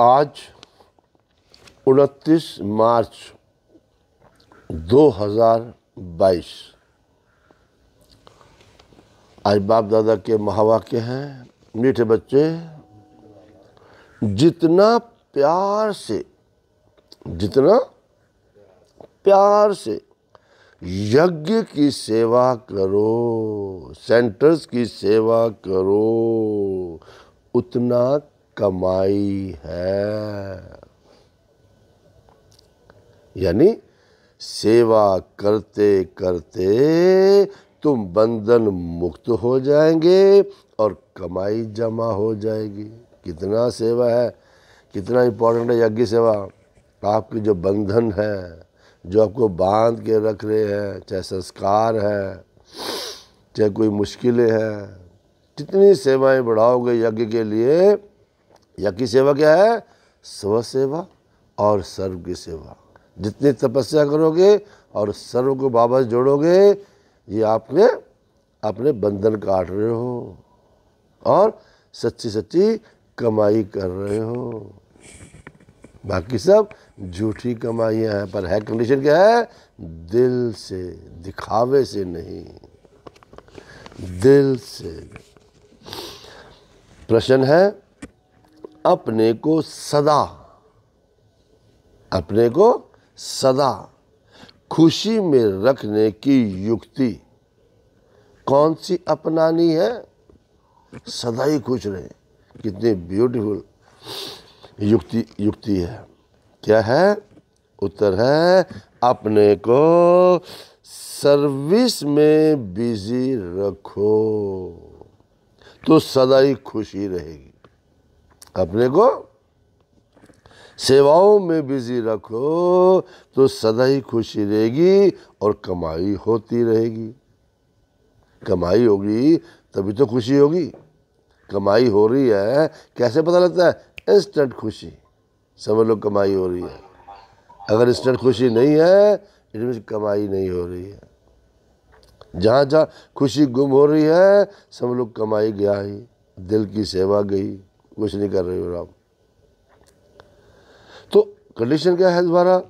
आज 29 मार्च 2022 आज बाप दादा के महावाक्य हैं मीठे बच्चे जितना प्यार से जितना प्यार से यज्ञ की सेवा करो सेंटर्स की सेवा करो उतना कमाई है यानी सेवा करते करते तुम बंधन मुक्त हो जाएंगे और कमाई जमा हो जाएगी कितना सेवा है कितना इम्पोर्टेंट है यज्ञ सेवा आपके जो बंधन है जो आपको बांध के रख रहे हैं चाहे संस्कार है चाहे कोई मुश्किलें हैं जितनी सेवाएं बढ़ाओगे यज्ञ के लिए यज्ञ की सेवा क्या है स्व सेवा और सर्व की सेवा जितनी तपस्या करोगे और सर्व को वापस जोड़ोगे ये आपने अपने बंधन काट रहे हो और सच्ची सच्ची कमाई कर रहे हो बाकी सब झूठी कमाइयाँ हैं पर है कंडीशन क्या है दिल से दिखावे से नहीं दिल से प्रश्न है अपने को सदा अपने को सदा खुशी में रखने की युक्ति कौन सी अपनानी है सदा ही खुश रहे कितनी ब्यूटीफुल युक्ति युक्ति है क्या है उत्तर है अपने को सर्विस में बिजी रखो तो सदा ही खुशी रहेगी अपने को सेवाओं में बिजी रखो तो सदा ही खुशी रहेगी और कमाई होती रहेगी कमाई होगी तभी तो खुशी होगी कमाई हो रही है कैसे पता लगता है इंस्टेंट खुशी समझ लो कमाई हो रही है अगर इंस्टेंट खुशी नहीं है इसमें कमाई नहीं हो रही है जहाँ जहाँ खुशी गुम हो रही है समझ लो कमाई गया ही दिल की सेवा गई कुछ नहीं कर रहे हो आप तो कंडीशन क्या है दोबारा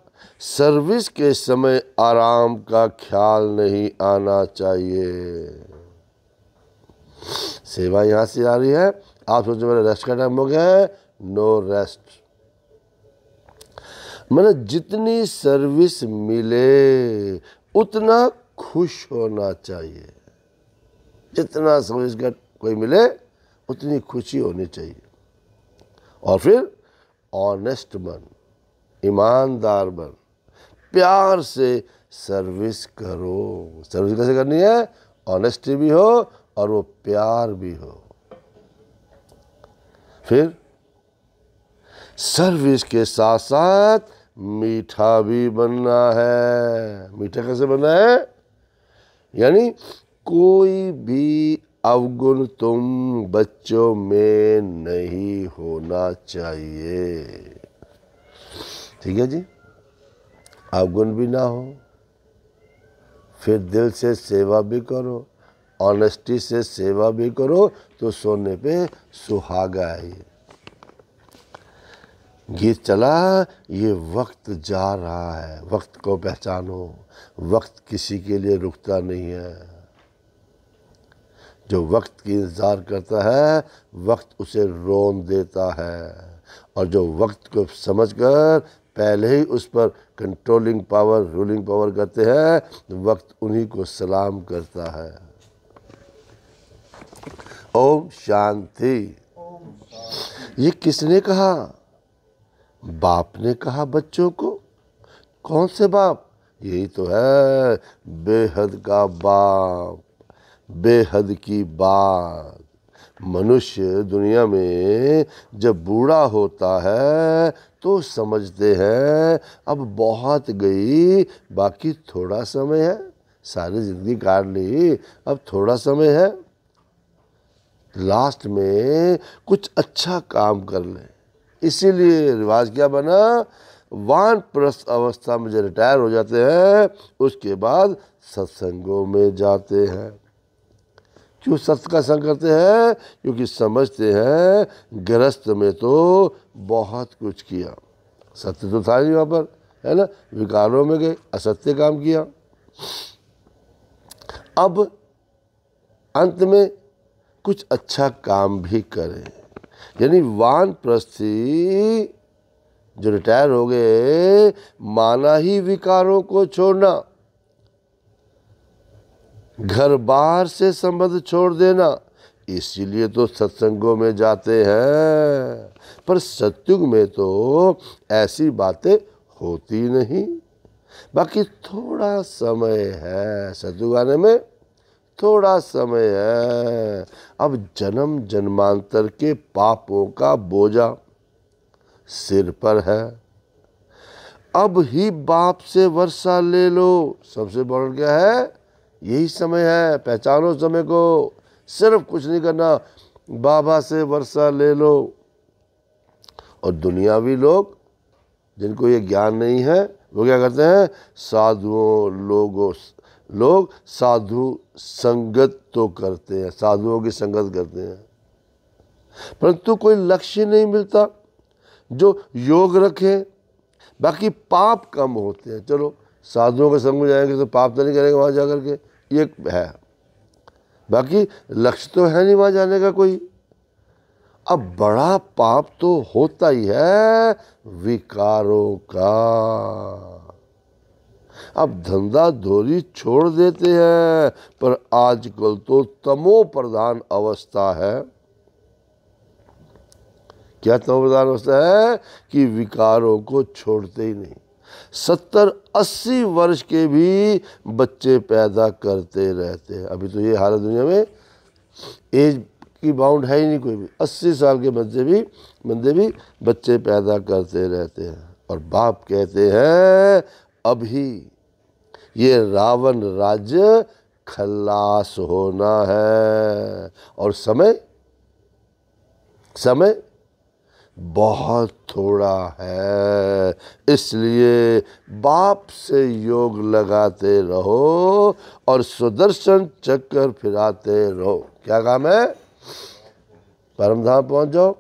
सर्विस के समय आराम का ख्याल नहीं आना चाहिए सेवा यहां से आ रही है आप सोचो मेरा रेस्ट का टाइम हो गया है नो रेस्ट मैंने जितनी सर्विस मिले उतना खुश होना चाहिए जितना सर्विस का कोई मिले उतनी खुशी होनी चाहिए और फिर ऑनेस्ट बन ईमानदार बन प्यार से सर्विस करो सर्विस कैसे करनी है ऑनेस्टी भी हो और वो प्यार भी हो फिर सर्विस के साथ साथ मीठा भी बनना है मीठा कैसे बनना है यानी कोई भी अवगुण तुम बच्चों में नहीं होना चाहिए ठीक है जी अवगुण भी ना हो फिर दिल से सेवा भी करो ऑनेस्टी से सेवा भी करो तो सोने पे सुहागा है ये गीत चला ये वक्त जा रहा है वक्त को पहचानो वक्त किसी के लिए रुकता नहीं है जो वक्त की इंतज़ार करता है वक्त उसे रोन देता है और जो वक्त को समझकर पहले ही उस पर कंट्रोलिंग पावर रूलिंग पावर करते हैं वक्त उन्हीं को सलाम करता है ओम शांति ये किसने कहा बाप ने कहा बच्चों को कौन से बाप यही तो है बेहद का बाप बेहद की बात मनुष्य दुनिया में जब बूढ़ा होता है तो समझते हैं अब बहुत गई बाकी थोड़ा समय है सारी ज़िंदगी काट ली अब थोड़ा समय है लास्ट में कुछ अच्छा काम कर लें इसीलिए रिवाज क्या बना वान प्रस्थ अवस्था में जो रिटायर हो जाते हैं उसके बाद सत्संगों में जाते हैं क्यों सत्य का संग करते हैं क्योंकि समझते हैं ग्रस्त में तो बहुत कुछ किया सत्य तो था नहीं वहाँ पर है ना विकारों में गए असत्य काम किया अब अंत में कुछ अच्छा काम भी करें यानी वान प्रस्थी जो रिटायर हो गए माना ही विकारों को छोड़ना घर बार से संबंध छोड़ देना इसीलिए तो सत्संगों में जाते हैं पर सत्युग में तो ऐसी बातें होती नहीं बाकी थोड़ा समय है सत्युग आने में थोड़ा समय है अब जन्म जन्मांतर के पापों का बोझा सिर पर है अब ही बाप से वर्षा ले लो सबसे बड़ा क्या है यही समय है पहचानो समय को सिर्फ कुछ नहीं करना बाबा से वर्षा ले लो और दुनियावी लोग जिनको ये ज्ञान नहीं है वो क्या करते हैं साधुओं लोगों लोग साधु संगत तो करते हैं साधुओं की संगत करते हैं परंतु कोई लक्ष्य नहीं मिलता जो योग रखे बाकी पाप कम होते हैं चलो साधुओं के संग में जाएंगे तो पाप तो नहीं करेंगे वहाँ जा कर के ये है बाकी लक्ष्य तो है नहीं वहाँ जाने का कोई अब बड़ा पाप तो होता ही है विकारों का अब धंधा धोरी छोड़ देते हैं पर आजकल तो तमो प्रधान अवस्था है क्या तमो प्रधान अवस्था है कि विकारों को छोड़ते ही नहीं सत्तर अस्सी वर्ष के भी बच्चे पैदा करते रहते हैं अभी तो ये हालत दुनिया में एज की बाउंड है ही नहीं कोई भी अस्सी साल के बच्चे भी बंदे भी बच्चे पैदा करते रहते हैं और बाप कहते हैं अभी ये रावण राज्य खलास होना है और समय समय बहुत थोड़ा है इसलिए बाप से योग लगाते रहो और सुदर्शन चक्कर फिराते रहो क्या काम है परमधाम पहुंच जाओ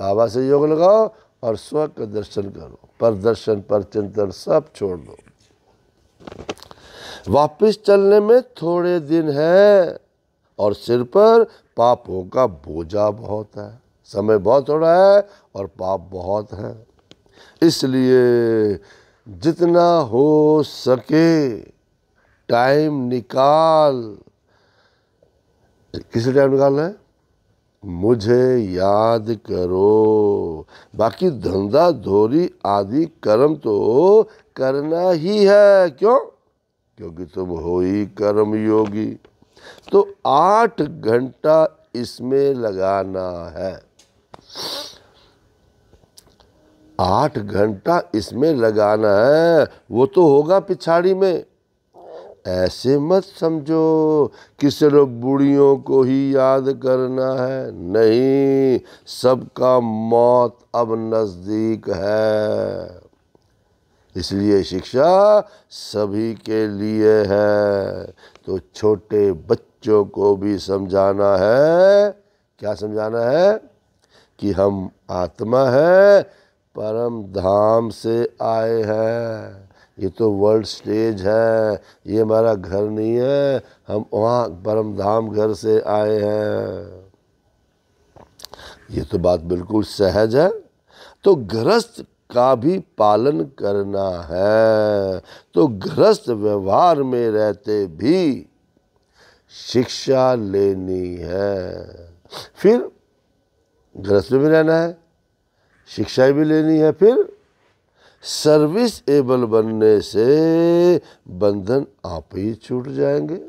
बाबा से योग लगाओ और स्व का दर्शन करो पर दर्शन पर चिंतन सब छोड़ दो वापस चलने में थोड़े दिन है और सिर पर पापों का बोझा बहुत है समय बहुत थोड़ा है और पाप बहुत है इसलिए जितना हो सके टाइम निकाल किसे टाइम निकालना है मुझे याद करो बाकी धंधा धोरी आदि कर्म तो करना ही है क्यों क्योंकि तुम हो ही कर्म योगी तो आठ घंटा इसमें लगाना है आठ घंटा इसमें लगाना है वो तो होगा पिछाड़ी में ऐसे मत समझो कि सिर्फ बूढ़ियों को ही याद करना है नहीं सबका मौत अब नज़दीक है इसलिए शिक्षा सभी के लिए है तो छोटे बच्चों को भी समझाना है क्या समझाना है कि हम आत्मा हैं परम धाम से आए हैं ये तो वर्ल्ड स्टेज है ये हमारा घर नहीं है हम वहाँ परम धाम घर से आए हैं ये तो बात बिल्कुल सहज है तो गृहस्थ का भी पालन करना है तो गृहस्थ व्यवहार में रहते भी शिक्षा लेनी है फिर गृहस्थ में रहना है शिक्षाएं भी लेनी है फिर सर्विस एबल बनने से बंधन आप ही छूट जाएंगे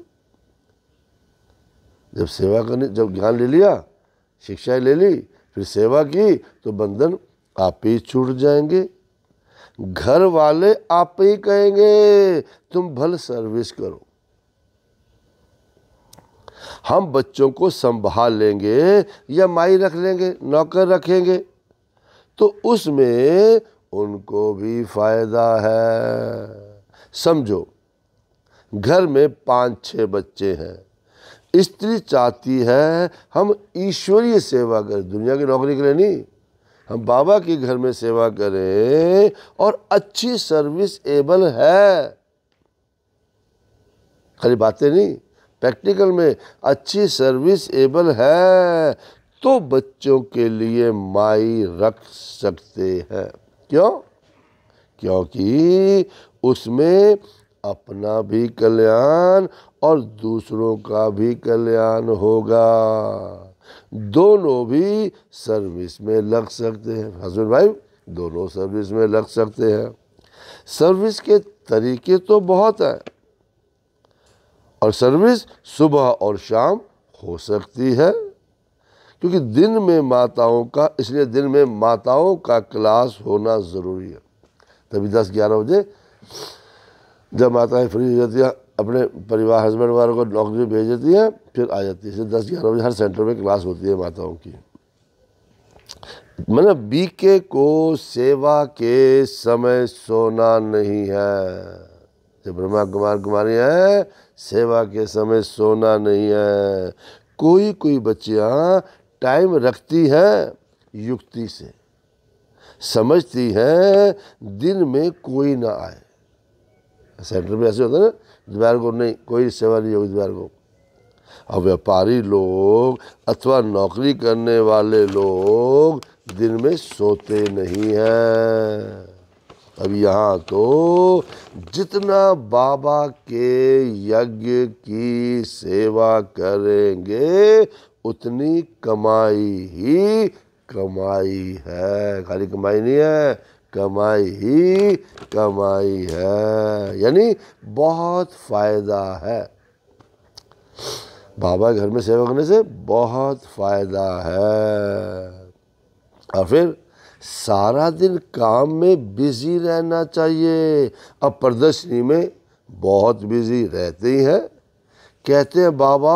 जब सेवा करने जब ज्ञान ले लिया शिक्षाएं ले ली फिर सेवा की तो बंधन आप ही छूट जाएंगे घर वाले आप ही कहेंगे तुम भल सर्विस करो हम बच्चों को संभाल लेंगे या माई रख लेंगे नौकर रखेंगे तो उसमें उनको भी फायदा है समझो घर में पांच छह बच्चे हैं स्त्री चाहती है हम ईश्वरीय सेवा करें दुनिया की नौकरी करें नहीं हम बाबा के घर में सेवा करें और अच्छी सर्विस एबल है खाली बातें नहीं प्रैक्टिकल में अच्छी सर्विस एबल है तो बच्चों के लिए माई रख सकते हैं क्यों क्योंकि उसमें अपना भी कल्याण और दूसरों का भी कल्याण होगा दोनों भी सर्विस में लग सकते हैं हजबैंड भाई दोनों सर्विस में लग सकते हैं सर्विस के तरीके तो बहुत हैं और सर्विस सुबह और शाम हो सकती है क्योंकि दिन में माताओं का इसलिए दिन में माताओं का क्लास होना ज़रूरी है तभी दस ग्यारह बजे जब माताएं फ्री हो जाती हैं अपने परिवार हस्बैंड वगैरह को नौकरी भेज देती हैं फिर आ जाती है इसलिए दस ग्यारह बजे हर सेंटर में क्लास होती है माताओं की मतलब बीके को सेवा के समय सोना नहीं है जब ब्रह्मा कुमार कुमारी है सेवा के समय सोना नहीं है कोई कोई बच्चियाँ टाइम रखती है युक्ति से समझती है दिन में कोई ना आए सेंटर में ऐसे होता है ना दोपहर को नहीं कोई सेवा नहीं होगी दोपहर को और व्यापारी लोग अथवा नौकरी करने वाले लोग दिन में सोते नहीं हैं अब यहाँ तो जितना बाबा के यज्ञ की सेवा करेंगे उतनी कमाई ही कमाई है खाली कमाई नहीं है कमाई ही कमाई है यानी बहुत फ़ायदा है बाबा घर में सेवा करने से बहुत फ़ायदा है और फिर सारा दिन काम में बिज़ी रहना चाहिए अब प्रदर्शनी में बहुत बिज़ी रहते ही हैं कहते हैं बाबा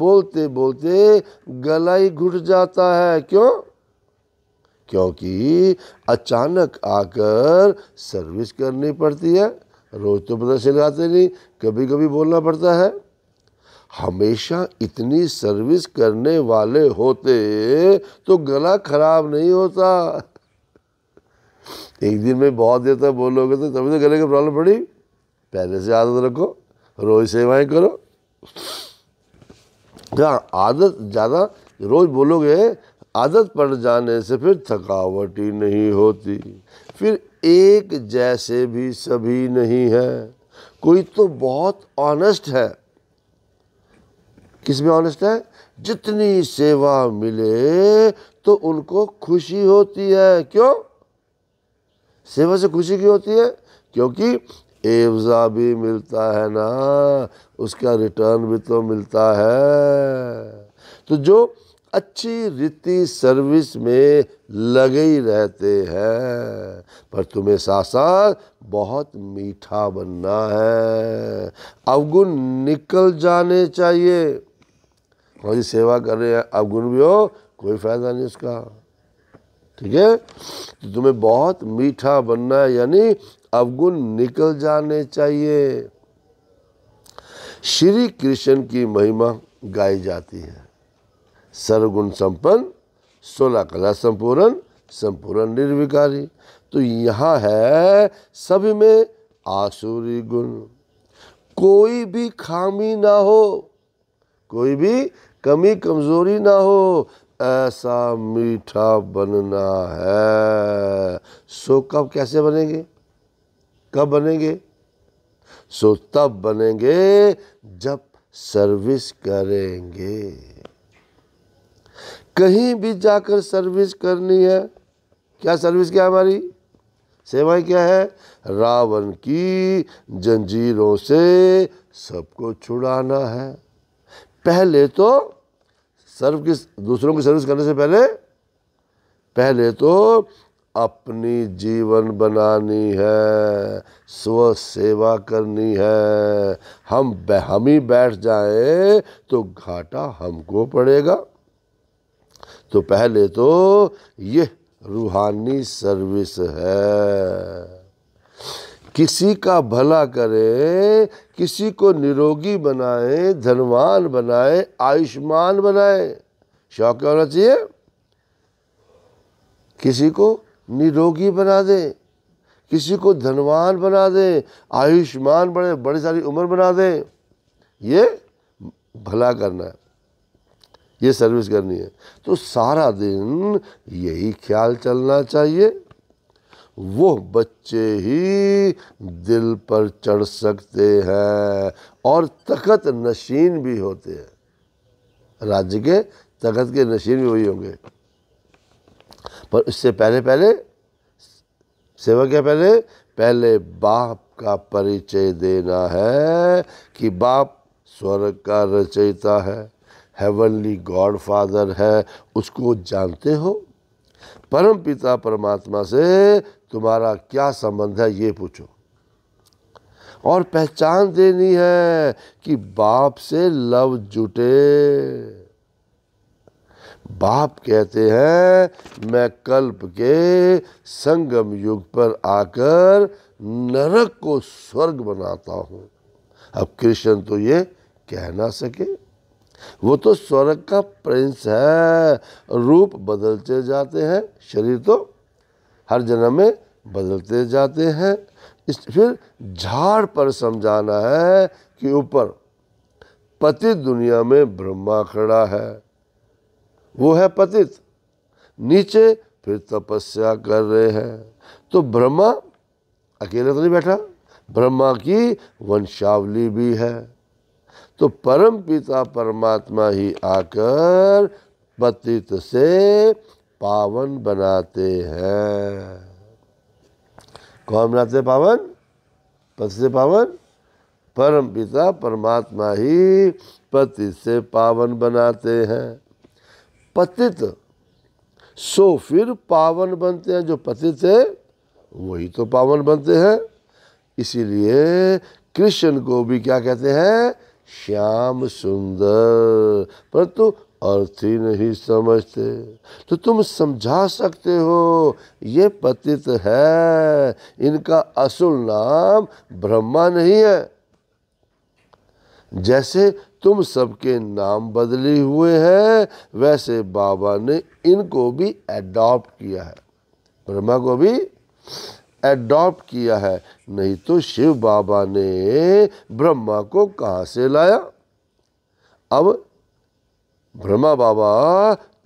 बोलते बोलते गला ही घुट जाता है क्यों क्योंकि अचानक आकर सर्विस करनी पड़ती है रोज तो पता चलाते नहीं कभी कभी बोलना पड़ता है हमेशा इतनी सर्विस करने वाले होते तो गला खराब नहीं होता एक दिन में बहुत देर तक बोलोगे तो तभी तो गले की प्रॉब्लम पड़ी पहले से आदत रखो रोज सेवाएं करो क्या आदत ज़्यादा रोज़ बोलोगे आदत पड़ जाने से फिर थकावट ही नहीं होती फिर एक जैसे भी सभी नहीं है कोई तो बहुत ऑनेस्ट है किस में ऑनेस्ट है जितनी सेवा मिले तो उनको खुशी होती है क्यों सेवा से खुशी क्यों होती है क्योंकि एवजा भी मिलता है ना उसका रिटर्न भी तो मिलता है तो जो अच्छी रीति सर्विस में लगे ही रहते हैं पर तुम्हें साथ साथ बहुत मीठा बनना है अवगुण निकल जाने चाहिए हमारी सेवा कर रहे हैं अवगुण भी हो कोई फायदा नहीं उसका ठीक है तो तुम्हें बहुत मीठा बनना है यानी अवगुण निकल जाने चाहिए श्री कृष्ण की महिमा गाई जाती है सर्वगुण संपन्न सोलह कला संपूर्ण संपूर्ण निर्विकारी तो यहाँ है सभी में आसुरी गुण कोई भी खामी ना हो कोई भी कमी कमजोरी ना हो ऐसा मीठा बनना है सो कब कैसे बनेंगे कब बनेंगे सो तब बनेंगे जब सर्विस करेंगे कहीं भी जाकर सर्विस करनी है क्या सर्विस क्या हमारी सेवाएं क्या है रावण की जंजीरों से सबको छुड़ाना है पहले तो सर्व किस दूसरों की सर्विस करने से पहले पहले तो अपनी जीवन बनानी है स्व सेवा करनी है हम हम ही बैठ जाएं तो घाटा हमको पड़ेगा तो पहले तो ये रूहानी सर्विस है किसी का भला करें किसी को निरोगी बनाए धनवान बनाए आयुष्मान बनाए शौक क्या होना चाहिए किसी को निरोगी बना दे किसी को धनवान बना दे आयुष्मान बने बड़ी सारी उम्र बना दे ये भला करना है ये सर्विस करनी है तो सारा दिन यही ख्याल चलना चाहिए वो बच्चे ही दिल पर चढ़ सकते हैं और तखत नशीन भी होते हैं राज्य के तखत के नशीन भी वही होंगे पर उससे पहले पहले सेवा क्या पहले पहले बाप का परिचय देना है कि बाप स्वर्ग का रचयिता है हेवनली गॉड फादर है उसको जानते हो परम पिता परमात्मा से तुम्हारा क्या संबंध है ये पूछो और पहचान देनी है कि बाप से लव जुटे बाप कहते हैं मैं कल्प के संगम युग पर आकर नरक को स्वर्ग बनाता हूँ अब कृष्ण तो ये कह ना सके वो तो स्वर्ग का प्रिंस है रूप बदलते जाते हैं शरीर तो हर जन्म में बदलते जाते हैं इस फिर झाड़ पर समझाना है कि ऊपर पति दुनिया में ब्रह्मा खड़ा है वो है पतित नीचे फिर तपस्या कर रहे हैं तो ब्रह्मा अकेले तो नहीं बैठा ब्रह्मा की वंशावली भी है तो परम पिता परमात्मा ही आकर पतित से पावन बनाते हैं कौन बनाते पावन पति से पावन परम पिता परमात्मा ही पति से पावन बनाते हैं पतित सो फिर पावन बनते हैं जो पतित है वही तो पावन बनते हैं इसीलिए कृष्ण को भी क्या कहते हैं श्याम सुंदर परंतु अर्थ ही नहीं समझते तो तुम समझा सकते हो ये पतित है इनका असल नाम ब्रह्मा नहीं है जैसे तुम सबके नाम बदले हुए हैं वैसे बाबा ने इनको भी एडॉप्ट किया है ब्रह्मा को भी एडॉप्ट किया है नहीं तो शिव बाबा ने ब्रह्मा को कहाँ से लाया अब ब्रह्मा बाबा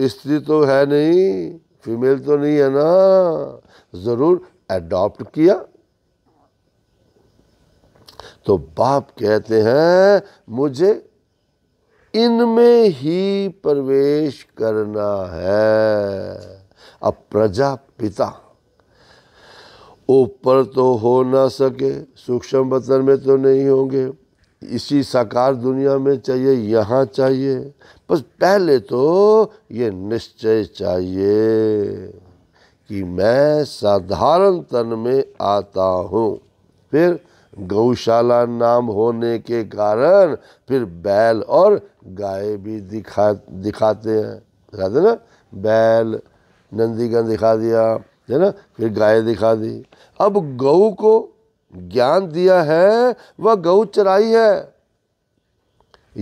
स्त्री तो है नहीं फीमेल तो नहीं है ना ज़रूर एडॉप्ट किया तो बाप कहते हैं मुझे इनमें ही प्रवेश करना है अब प्रजा पिता ऊपर तो हो ना सके सूक्ष्म बतन में तो नहीं होंगे इसी साकार दुनिया में चाहिए यहाँ चाहिए बस पहले तो ये निश्चय चाहिए कि मैं साधारण तन में आता हूँ फिर गौशाला नाम होने के कारण फिर बैल और गाय भी दिखा दिखाते हैं दिखाते ना बैल नंदीगन दिखा दिया है ना फिर गाय दिखा दी अब गऊ को ज्ञान दिया है वह गऊ चराई है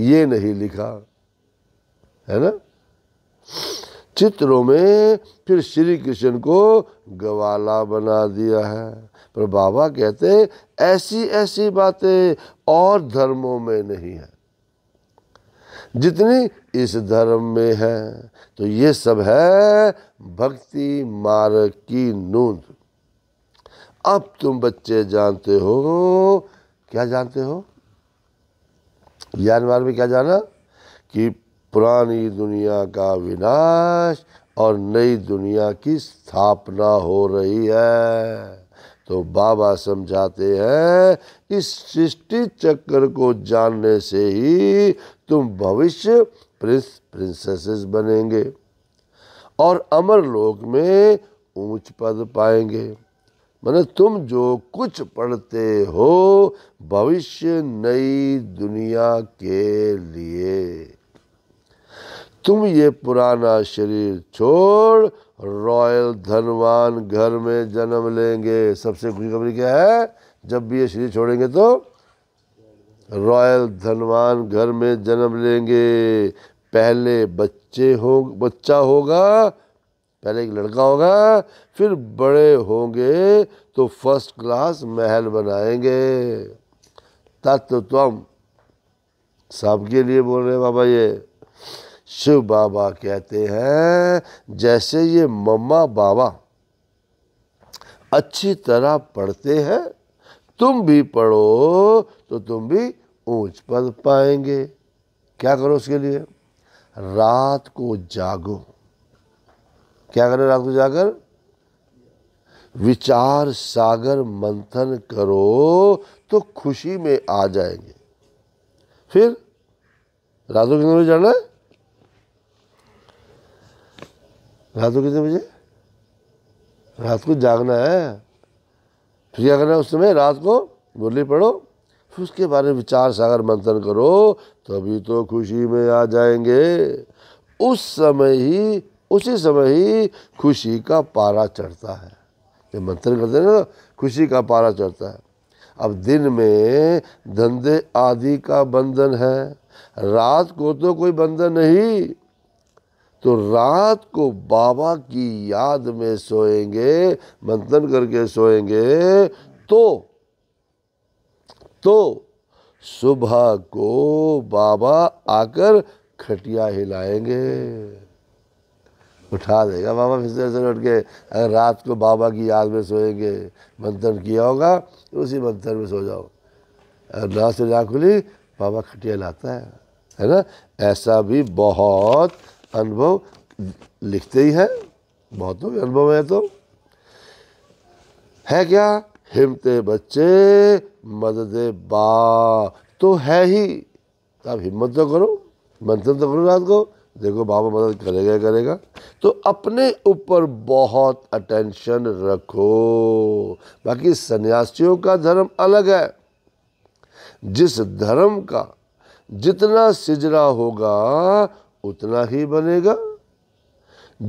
ये नहीं लिखा है ना चित्रों में फिर श्री कृष्ण को गवाला बना दिया है पर बाबा कहते ऐसी ऐसी बातें और धर्मों में नहीं है जितनी इस धर्म में है तो ये सब है भक्ति मार्ग की नूंद अब तुम बच्चे जानते हो क्या जानते हो ज्ञान मार्ग में क्या जाना कि पुरानी दुनिया का विनाश और नई दुनिया की स्थापना हो रही है तो बाबा समझाते हैं इस सृष्टि चक्र को जानने से ही तुम भविष्य प्रिंस प्रिंसेसेस बनेंगे और अमर लोक में ऊंच पद पाएंगे मैंने तुम जो कुछ पढ़ते हो भविष्य नई दुनिया के लिए तुम ये पुराना शरीर छोड़ रॉयल धनवान घर में जन्म लेंगे सबसे खुशखबरी क्या है जब भी ये शरीर छोड़ेंगे तो रॉयल धनवान घर में जन्म लेंगे पहले बच्चे हो बच्चा होगा पहले एक लड़का होगा फिर बड़े होंगे तो फर्स्ट क्लास महल बनाएंगे तत्व तो तुम सबके लिए बोल रहे बाबा ये शिव बाबा कहते हैं जैसे ये मम्मा बाबा अच्छी तरह पढ़ते हैं तुम भी पढ़ो तो तुम भी ऊंच पद पाएंगे क्या करो उसके लिए रात को जागो क्या करें रात को जाकर विचार सागर मंथन करो तो खुशी में आ जाएंगे फिर रातों के जाना है रात को कितने बजे रात को जागना है फिर क्या करना है उस समय रात को बोली पढ़ो फिर उसके बारे में विचार सागर मंथन करो तभी तो खुशी में आ जाएंगे उस समय ही उसी समय ही खुशी का पारा चढ़ता है जब मंथन करते हैं ना खुशी का पारा चढ़ता है अब दिन में धंधे आदि का बंधन है रात को तो कोई बंधन नहीं तो रात को बाबा की याद में सोएंगे मंथन करके सोएंगे तो तो सुबह को बाबा आकर खटिया हिलाएंगे उठा देगा बाबा फिर से उठ के अगर रात को बाबा की याद में सोएंगे मंथन किया होगा उसी मंथन में सो जाओ अगर ना से ना खुली बाबा खटिया लाता है है ना ऐसा भी बहुत अनुभव लिखते ही है बहुतों के अनुभव है तो है क्या हिमते बच्चे मदद बा तो है ही तो आप हिम्मत तो करो मंथन तो करो रात को देखो बाबा मदद करेगा करेगा तो अपने ऊपर बहुत अटेंशन रखो बाकी सन्यासियों का धर्म अलग है जिस धर्म का जितना सिजरा होगा उतना ही बनेगा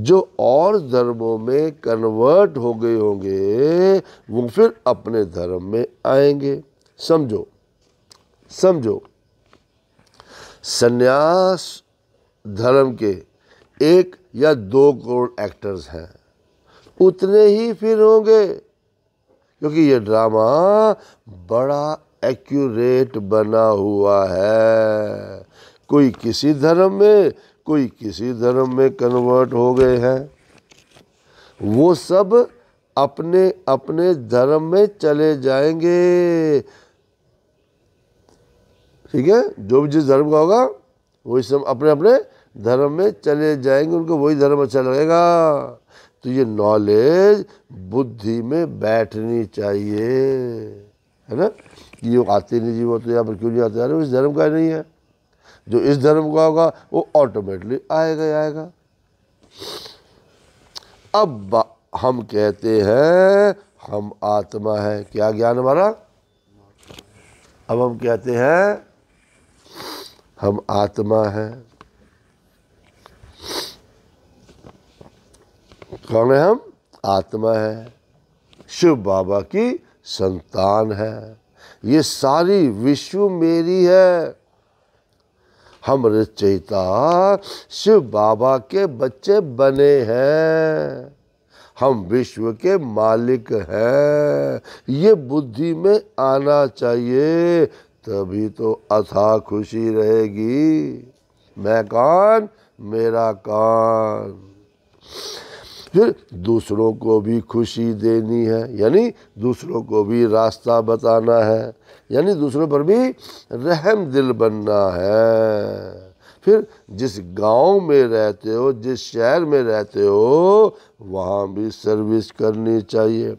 जो और धर्मों में कन्वर्ट हो गए होंगे वो फिर अपने धर्म में आएंगे समझो समझो सन्यास धर्म के एक या दो करोड़ एक्टर्स हैं उतने ही फिर होंगे क्योंकि ये ड्रामा बड़ा एक्यूरेट बना हुआ है कोई किसी धर्म में कोई किसी धर्म में कन्वर्ट हो गए हैं वो सब अपने अपने धर्म में चले जाएंगे ठीक है जो भी जिस धर्म का होगा वही सब अपने अपने धर्म में चले जाएंगे उनको वही धर्म अच्छा लगेगा तो ये नॉलेज बुद्धि में बैठनी चाहिए है ना ये आते नहीं जी वो तो यहाँ पर क्यों नहीं आते अरे इस धर्म का नहीं है जो इस धर्म का होगा वो ऑटोमेटिकली आएगा ही आएगा अब हम कहते हैं हम आत्मा है क्या ज्ञान हमारा अब हम कहते हैं हम आत्मा है कौन है हम आत्मा है शिव बाबा की संतान है ये सारी विश्व मेरी है हम रचयिता शिव बाबा के बच्चे बने हैं हम विश्व के मालिक हैं ये बुद्धि में आना चाहिए तभी तो अथा खुशी रहेगी मैं कौन मेरा कान फिर दूसरों को भी खुशी देनी है यानी दूसरों को भी रास्ता बताना है यानी दूसरों पर भी रहम दिल बनना है फिर जिस गांव में रहते हो जिस शहर में रहते हो वहाँ भी सर्विस करनी चाहिए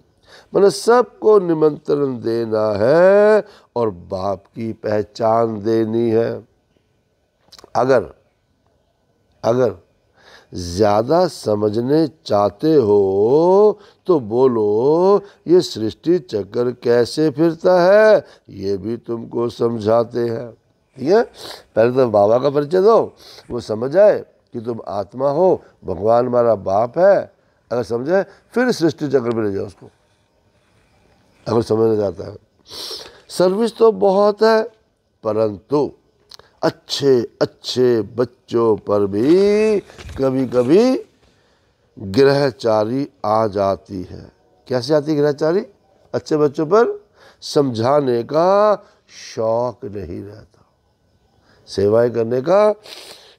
मैंने सबको निमंत्रण देना है और बाप की पहचान देनी है अगर अगर ज़्यादा समझने चाहते हो तो बोलो ये सृष्टि चक्कर कैसे फिरता है ये भी तुमको समझाते हैं ठीक है पहले तो बाबा का परिचय दो वो समझ आए कि तुम आत्मा हो भगवान हमारा बाप है अगर समझे फिर सृष्टि चक्र में ले जाओ उसको अगर समझ जाता है सर्विस तो बहुत है परंतु अच्छे अच्छे बच्चों पर भी कभी कभी ग्रहचारी आ जाती है कैसे आती है ग्रहचारी अच्छे बच्चों पर समझाने का शौक नहीं रहता सेवाएं करने का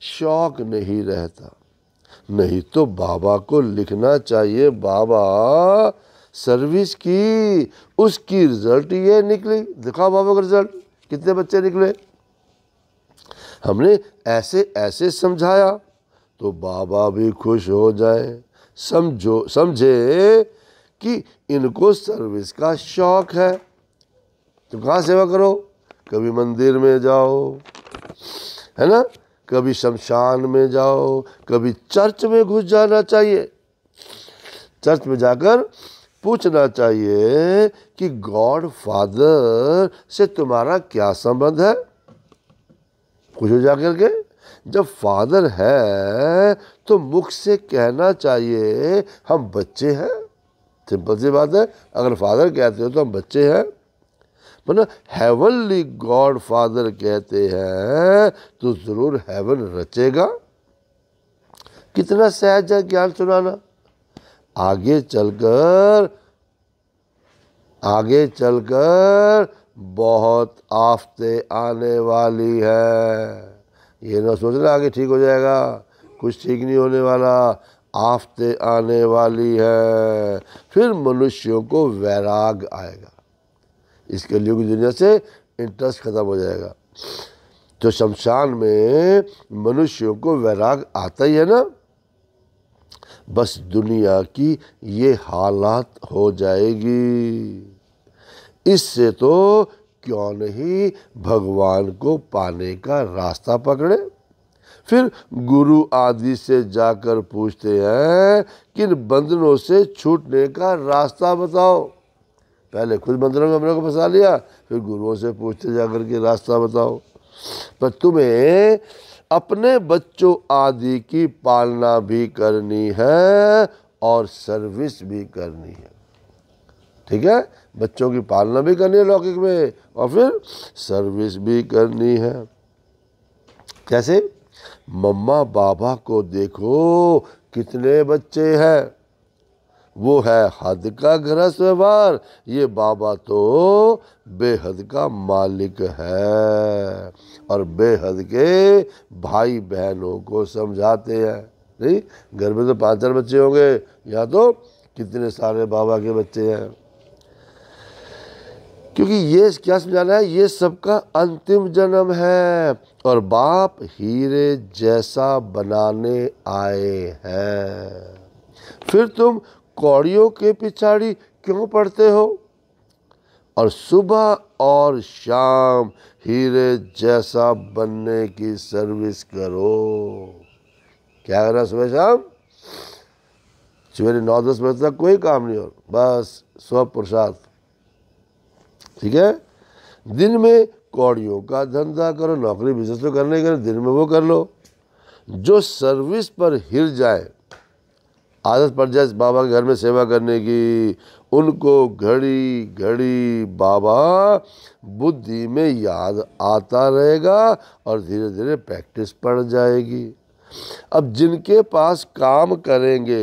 शौक नहीं रहता नहीं तो बाबा को लिखना चाहिए बाबा सर्विस की उसकी रिजल्ट ये निकली दिखाओ बाबा का रिजल्ट कितने बच्चे निकले हमने ऐसे ऐसे समझाया तो बाबा भी खुश हो जाए समझो समझे कि इनको सर्विस का शौक है तुम कहाँ सेवा करो कभी मंदिर में जाओ है ना कभी शमशान में जाओ कभी चर्च में घुस जाना चाहिए चर्च में जाकर पूछना चाहिए कि गॉड फादर से तुम्हारा क्या संबंध है खुश हो जाकर के जब फादर है तो मुख से कहना चाहिए हम बच्चे हैं सिंपल सी बात है अगर फादर कहते हो तो हम बच्चे हैं मतलब हेवनली गॉड फादर कहते हैं तो ज़रूर हेवन रचेगा कितना सहज है ज्ञान सुनाना आगे चलकर आगे चलकर बहुत आफते आने वाली है ये ना सोचना आगे ठीक हो जाएगा कुछ ठीक नहीं होने वाला आफते आने वाली है फिर मनुष्यों को वैराग आएगा इसके लिए दुनिया से इंटरेस्ट ख़त्म हो जाएगा तो शमशान में मनुष्यों को वैराग आता ही है ना बस दुनिया की ये हालात हो जाएगी इससे तो क्यों नहीं भगवान को पाने का रास्ता पकड़े फिर गुरु आदि से जाकर पूछते हैं कि इन बंधनों से छूटने का रास्ता बताओ पहले खुद बंधनों में अपने को फंसा लिया फिर गुरुओं से पूछते जाकर के रास्ता बताओ पर तुम्हें अपने बच्चों आदि की पालना भी करनी है और सर्विस भी करनी है ठीक है बच्चों की पालना भी करनी है लौकिक में और फिर सर्विस भी करनी है कैसे मम्मा बाबा को देखो कितने बच्चे हैं वो है हद का ग्रस्त व्यवहार ये बाबा तो बेहद का मालिक है और बेहद के भाई बहनों को समझाते हैं नहीं घर में तो पाँच चार बच्चे होंगे या तो कितने सारे बाबा के बच्चे हैं क्योंकि ये क्या समझाना है ये सबका अंतिम जन्म है और बाप हीरे जैसा बनाने आए हैं फिर तुम कौड़ियों के पिछाड़ी क्यों पढ़ते हो और सुबह और शाम हीरे जैसा बनने की सर्विस करो क्या करना सुबह शाम सवेरे नौ दस बजे तक कोई काम नहीं हो बस स्व पुरुषार्थ ठीक है दिन में कौड़ियों का धंधा करो नौकरी बिजनेस तो करने के दिन में वो कर लो जो सर्विस पर हिर जाए आदत पड़ जाए बाबा के घर में सेवा करने की उनको घड़ी घड़ी बाबा बुद्धि में याद आता रहेगा और धीरे धीरे प्रैक्टिस पड़ जाएगी अब जिनके पास काम करेंगे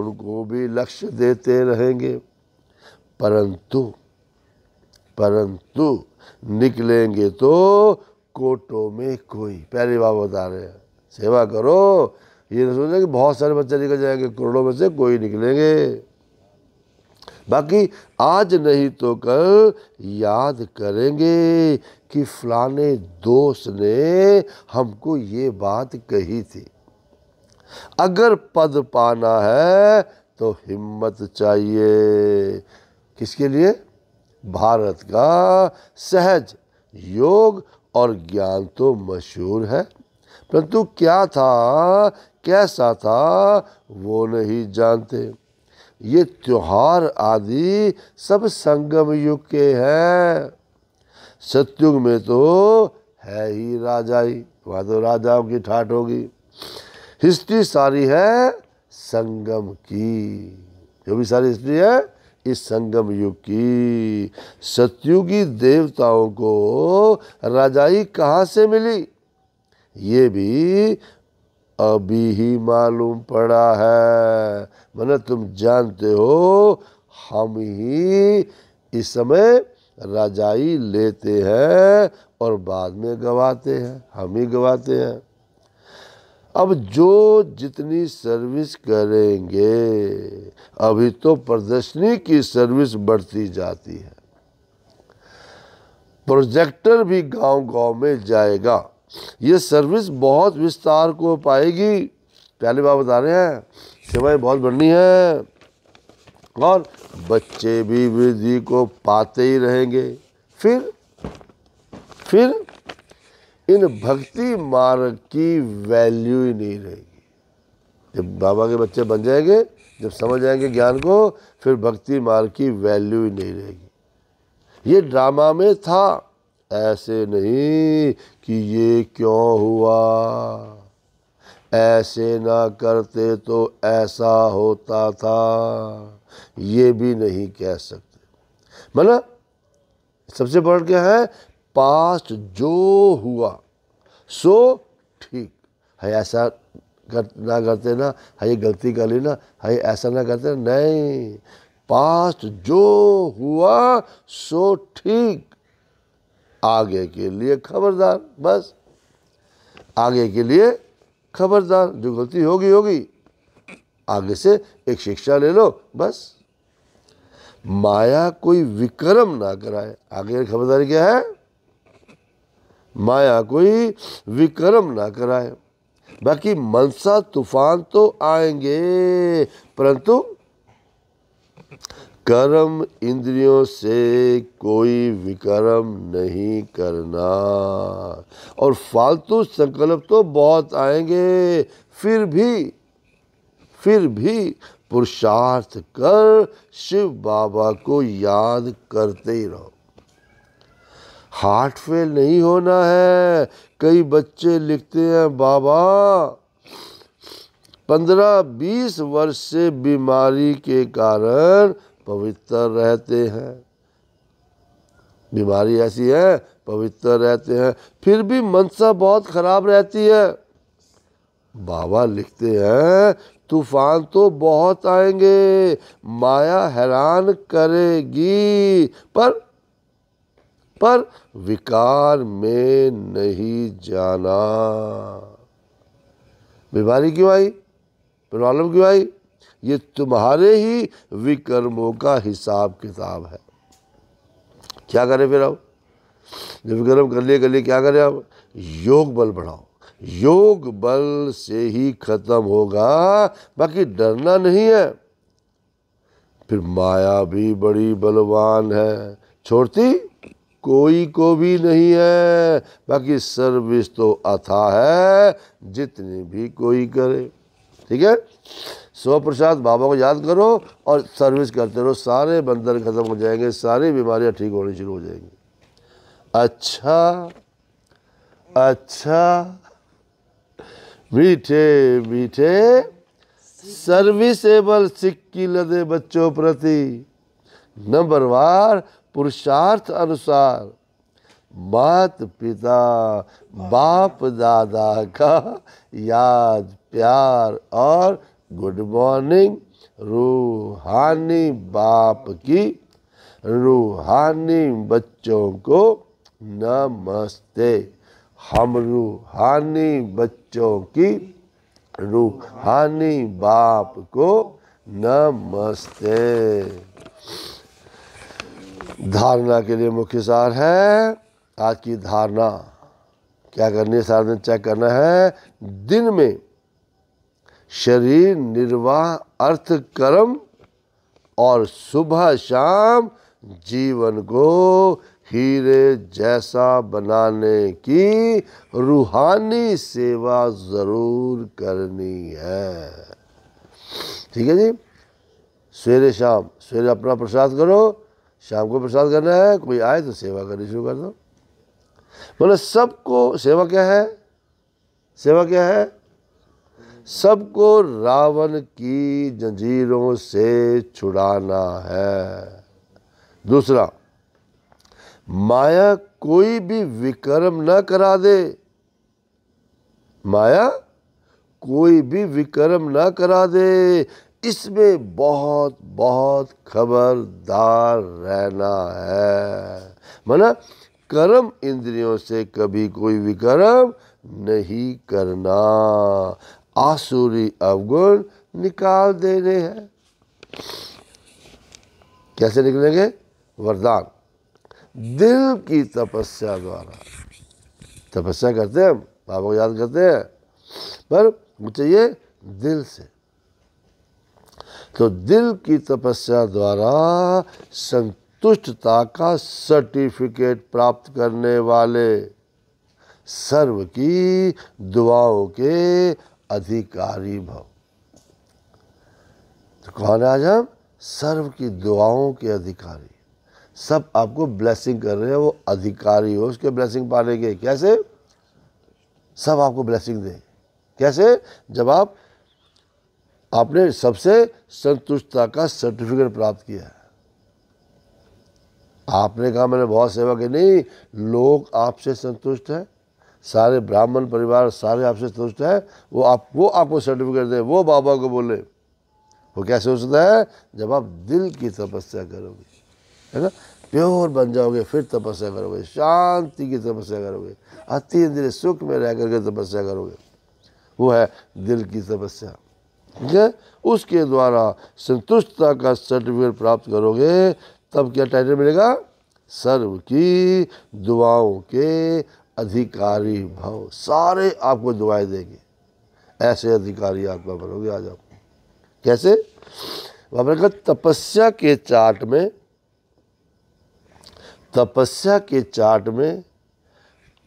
उनको भी लक्ष्य देते रहेंगे परंतु परंतु निकलेंगे तो कोटों में कोई पहली बात बता रहे हैं सेवा करो ये न तो सोचा कि बहुत सारे बच्चे निकल जाएंगे करोड़ों में से कोई निकलेंगे बाकी आज नहीं तो कल याद करेंगे कि फलाने दोस्त ने हमको ये बात कही थी अगर पद पाना है तो हिम्मत चाहिए किसके लिए भारत का सहज योग और ज्ञान तो मशहूर है परंतु क्या था कैसा था वो नहीं जानते ये त्योहार आदि सब संगम युग के हैं सत्युग में तो है ही राजाई वहाँ तो राजाओं की ठाट होगी हिस्ट्री सारी है संगम की जो भी सारी हिस्ट्री है इस संगम युग की सतयुगी देवताओं को राजाई कहाँ से मिली ये भी अभी ही मालूम पड़ा है मैंने तुम जानते हो हम ही इस समय राजाई लेते हैं और बाद में गवाते हैं हम ही गवाते हैं अब जो जितनी सर्विस करेंगे अभी तो प्रदर्शनी की सर्विस बढ़ती जाती है प्रोजेक्टर भी गांव गांव में जाएगा ये सर्विस बहुत विस्तार को पाएगी पहली बात बता रहे हैं सेवाएं बहुत बढ़नी है और बच्चे भी वृद्धि को पाते ही रहेंगे फिर फिर इन भक्ति मार्ग की वैल्यू ही नहीं रहेगी जब बाबा के बच्चे बन जाएंगे जब समझ जाएंगे ज्ञान को फिर भक्ति मार्ग की वैल्यू ही नहीं रहेगी ये ड्रामा में था ऐसे नहीं कि ये क्यों हुआ ऐसे ना करते तो ऐसा होता था ये भी नहीं कह सकते मतलब सबसे बड़ा क्या है पास्ट जो हुआ सो ठीक है ऐसा कर ना करते ना है ये गलती कर लेना है ऐसा ना करते नहीं पास्ट जो हुआ सो ठीक आगे के लिए खबरदार बस आगे के लिए खबरदार जो गलती होगी होगी आगे से एक शिक्षा ले लो बस माया कोई विक्रम ना कराए आगे खबरदारी क्या है माया कोई विक्रम ना कराए बाकी मनसा तूफान तो आएंगे परंतु कर्म इंद्रियों से कोई विक्रम नहीं करना और फालतू संकल्प तो बहुत आएंगे फिर भी फिर भी पुरुषार्थ कर शिव बाबा को याद करते ही रहो हार्ट फेल नहीं होना है कई बच्चे लिखते हैं बाबा पंद्रह बीस वर्ष से बीमारी के कारण पवित्र रहते हैं बीमारी ऐसी है पवित्र रहते हैं फिर भी मनसा बहुत खराब रहती है बाबा लिखते हैं तूफान तो बहुत आएंगे माया हैरान करेगी पर पर विकार में नहीं जाना बीमारी क्यों आई प्रॉब्लम क्यों आई ये तुम्हारे ही विकर्मों का हिसाब किताब है क्या करें फिर अब जब विकर्म कर लिए कर लिए क्या करें अब योग बल बढ़ाओ योग बल से ही खत्म होगा बाकी डरना नहीं है फिर माया भी बड़ी बलवान है छोड़ती कोई को भी नहीं है बाकी सर्विस तो अथा है जितनी भी कोई करे ठीक है सो प्रसाद बाबा को याद करो और सर्विस करते रहो सारे बंधन खत्म हो जाएंगे सारी बीमारियां ठीक होनी शुरू हो जाएंगी अच्छा अच्छा मीठे मीठे सर्विसेबल सिक्की लदे बच्चों प्रति नंबर वार पुरुषार्थ अनुसार मात पिता बाप दादा का याद प्यार और गुड मॉर्निंग रूहानी बाप की रूहानी बच्चों को नमस्ते हम रूहानी बच्चों की रूहानी बाप को नमस्ते धारणा के लिए मुख्य सार है आज की धारणा क्या करनी है सारा दिन चेक करना है दिन में शरीर निर्वाह अर्थ कर्म और सुबह शाम जीवन को हीरे जैसा बनाने की रूहानी सेवा ज़रूर करनी है ठीक है जी सवेरे शाम सवेरे अपना प्रसाद करो शाम को प्रसाद करना है कोई आए तो सेवा करनी शुरू कर दो मतलब सबको सेवा क्या है सेवा क्या है सबको रावण की जंजीरों से छुड़ाना है दूसरा माया कोई भी विक्रम न करा दे माया कोई भी विक्रम ना करा दे इसमें बहुत बहुत खबरदार रहना है माना कर्म इंद्रियों से कभी कोई विकर्म नहीं करना आसुरी अवगुण निकाल देने हैं कैसे निकलेंगे वरदान दिल की तपस्या द्वारा तपस्या करते हैं बाबा को याद करते हैं पर मुझे चाहिए दिल से तो दिल की तपस्या द्वारा संतुष्टता का सर्टिफिकेट प्राप्त करने वाले सर्व की दुआओं के अधिकारी भव तो कौन आज हम सर्व की दुआओं के अधिकारी सब आपको ब्लेसिंग कर रहे हैं वो अधिकारी हो उसके ब्लेसिंग पाने के कैसे सब आपको ब्लेसिंग दें कैसे जब आप आपने सबसे संतुष्टता का सर्टिफिकेट प्राप्त किया है आपने कहा मैंने बहुत सेवा की नहीं लोग आपसे संतुष्ट हैं सारे ब्राह्मण परिवार सारे आपसे संतुष्ट हैं वो आप वो आपको सर्टिफिकेट दे वो बाबा को बोले वो क्या सोचता है जब आप दिल की तपस्या करोगे है ना प्योर बन जाओगे फिर तपस्या करोगे शांति की तपस्या करोगे अति इंद्रिय सुख में रह करके तपस्या करोगे वो है दिल की तपस्या ठीक है उसके द्वारा संतुष्टता का सर्टिफिकेट प्राप्त करोगे तब क्या टाइटल मिलेगा सर्व की दुआओं के अधिकारी भव सारे आपको दुआएं देंगे ऐसे अधिकारी आत्मा बनोगे आज आप कैसे बाबा तपस्या के चार्ट में तपस्या के चार्ट में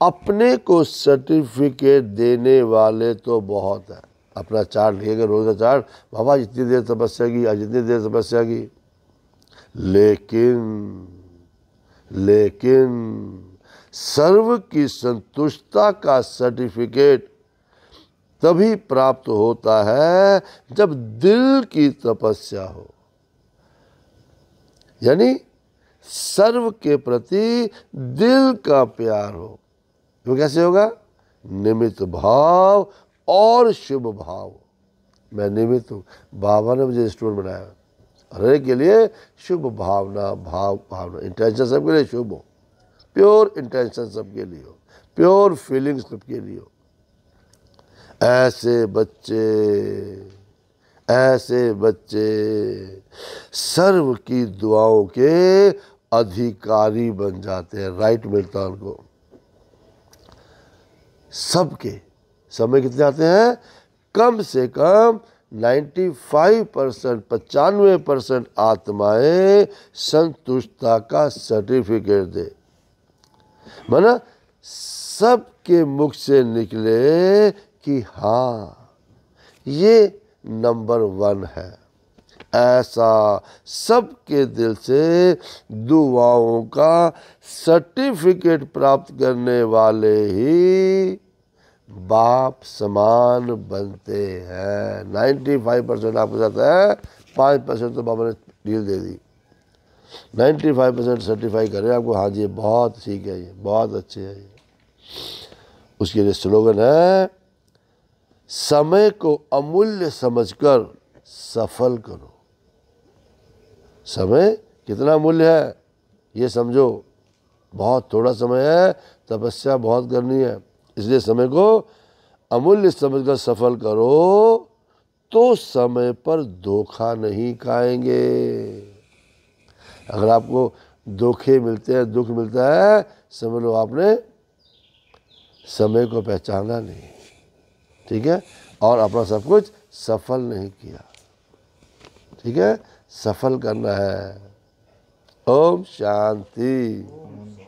अपने को सर्टिफिकेट देने वाले तो बहुत हैं अपना चार्ट लिखेंगे रोज़ का चार्ट बाबा जितनी देर तपस्या की आज इतनी देर तपस्या की लेकिन लेकिन सर्व की संतुष्टता का सर्टिफिकेट तभी प्राप्त होता है जब दिल की तपस्या हो यानी सर्व के प्रति दिल का प्यार हो तो कैसे होगा निमित भाव और शुभ भाव मैं निमित्त हूँ बाबा ने मुझे स्टोर बनाया हर के लिए शुभ भावना भाव भावना इंटेंशन सबके लिए शुभ हो प्योर इंटेंशन सबके लिए हो प्योर फीलिंग सबके लिए हो ऐसे बच्चे ऐसे बच्चे सर्व की दुआओं के अधिकारी बन जाते हैं राइट मिलता उनको सबके समय कितने आते हैं कम से कम 95 परसेंट पचानवे परसेंट आत्माएं संतुष्टता का सर्टिफिकेट दे माना सबके मुख से निकले कि हाँ ये नंबर वन है ऐसा सबके दिल से दुआओं का सर्टिफिकेट प्राप्त करने वाले ही बाप समान बनते हैं नाइन्टी फाइव परसेंट आपके साथ है पाँच परसेंट तो बाबा ने डील दे दी नाइन्टी फाइव परसेंट सर्टिफाई करें आपको हाँ जी बहुत ठीक है ये बहुत अच्छे है ये उसके लिए स्लोगन है समय को अमूल्य समझकर सफल करो समय कितना मूल्य है ये समझो बहुत थोड़ा समय है तपस्या बहुत करनी है इसलिए समय को अमूल्य समझकर सफल करो तो समय पर धोखा नहीं खाएंगे अगर आपको धोखे मिलते हैं दुख मिलता है समझ लो आपने समय को पहचाना नहीं ठीक है और अपना सब कुछ सफल नहीं किया ठीक है सफल करना है ओम शांति